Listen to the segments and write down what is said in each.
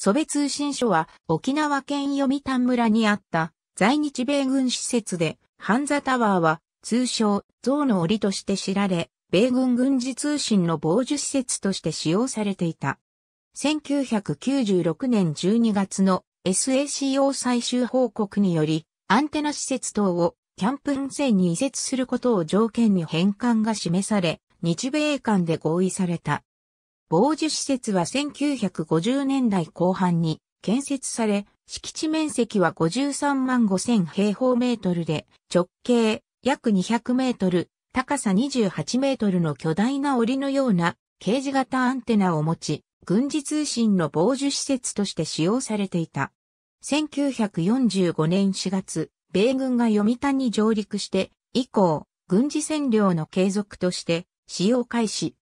ソベ通信所は沖縄県読谷村にあった在日米軍施設で、ハンザタワーは通称象の檻として知られ、米軍軍事通信の傍受施設として使用されていた。1996年12月の SACO 最終報告により、アンテナ施設等をキャンプ運線に移設することを条件に返還が示され、日米間で合意された。防受施設は1950年代後半に建設され、敷地面積は53万5000平方メートルで、直径約200メートル、高さ28メートルの巨大な檻のようなケージ型アンテナを持ち、軍事通信の防受施設として使用されていた。1945年4月、米軍が読谷に上陸して、以降、軍事占領の継続として、使用開始。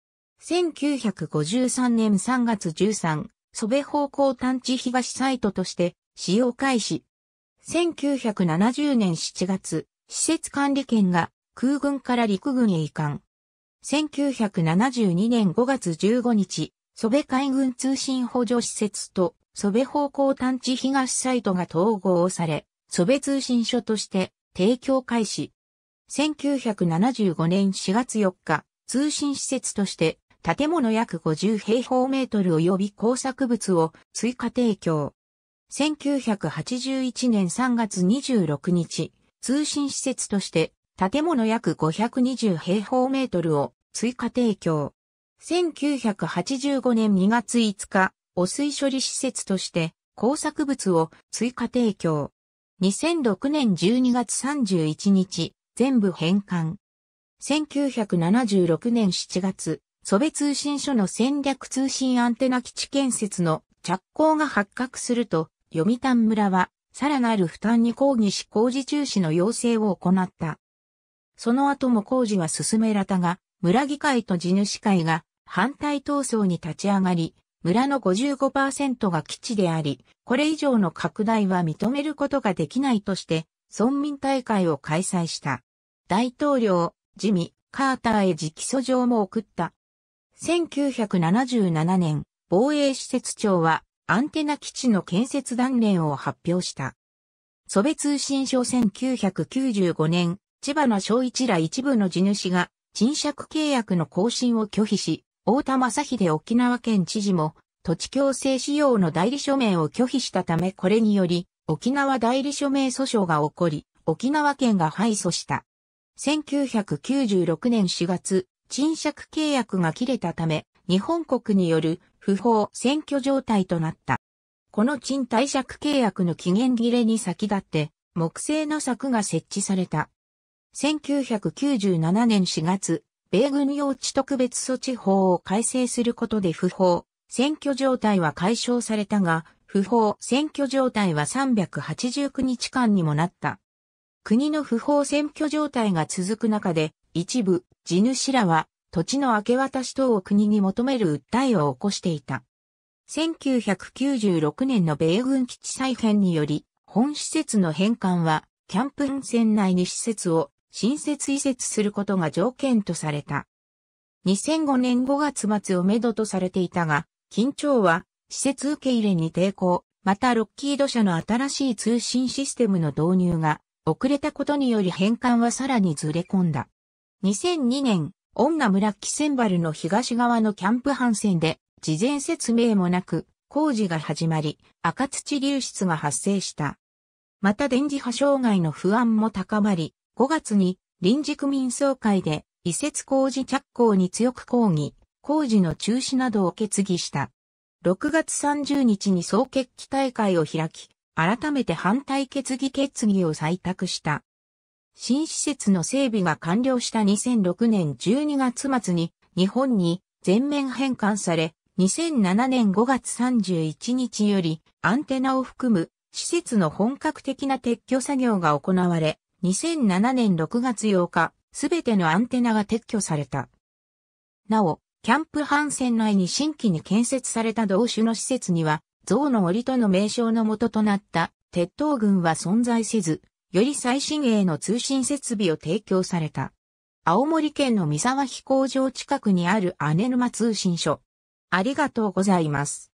1953年3月13、ソ部方向探知東サイトとして使用開始。1970年7月、施設管理権が空軍から陸軍へ移管。1972年5月15日、ソ部海軍通信補助施設とソ部方向探知東サイトが統合され、ソ部通信所として提供開始。1975年4月4日、通信施設として建物約50平方メートル及び工作物を追加提供。1981年3月26日、通信施設として建物約520平方メートルを追加提供。1985年2月5日、汚水処理施設として工作物を追加提供。2006年12月31日、全部返還。1976年7月、ソベ通信所の戦略通信アンテナ基地建設の着工が発覚すると、読谷村は、さらなる負担に抗議し工事中止の要請を行った。その後も工事は進められたが、村議会と地主会が反対闘争に立ち上がり、村の55%が基地であり、これ以上の拡大は認めることができないとして、村民大会を開催した。大統領、ジミ、カーターへ直訴状も送った。1977年、防衛施設庁はアンテナ基地の建設断念を発表した。祖別通信所1995年、千葉の小一ら一部の地主が賃借契約の更新を拒否し、大田正秀沖縄県知事も土地強制使用の代理署名を拒否したためこれにより沖縄代理署名訴訟が起こり、沖縄県が敗訴した。1996年4月、賃借契約が切れたため、日本国による不法選挙状態となった。この賃貸借契約の期限切れに先立って、木製の柵が設置された。1997年4月、米軍用地特別措置法を改正することで不法、選挙状態は解消されたが、不法選挙状態は389日間にもなった。国の不法選挙状態が続く中で、一部、地主らは、土地の明け渡し等を国に求める訴えを起こしていた。1996年の米軍基地再編により、本施設の返還は、キャンプン船内に施設を新設移設することが条件とされた。2005年5月末をめどとされていたが、緊張は施設受け入れに抵抗、またロッキード社の新しい通信システムの導入が遅れたことにより返還はさらにずれ込んだ。2002年、女村木千原の東側のキャンプハンセンで、事前説明もなく、工事が始まり、赤土流出が発生した。また電磁波障害の不安も高まり、5月に臨時区民総会で移設工事着工に強く抗議、工事の中止などを決議した。6月30日に総決起大会を開き、改めて反対決議決議を採択した。新施設の整備が完了した2006年12月末に日本に全面返還され、2007年5月31日よりアンテナを含む施設の本格的な撤去作業が行われ、2007年6月8日、すべてのアンテナが撤去された。なお、キャンプハンセン内に新規に建設された同種の施設には、象の檻との名称のととなった鉄塔群は存在せず、より最新鋭の通信設備を提供された。青森県の三沢飛行場近くにある姉沼通信所。ありがとうございます。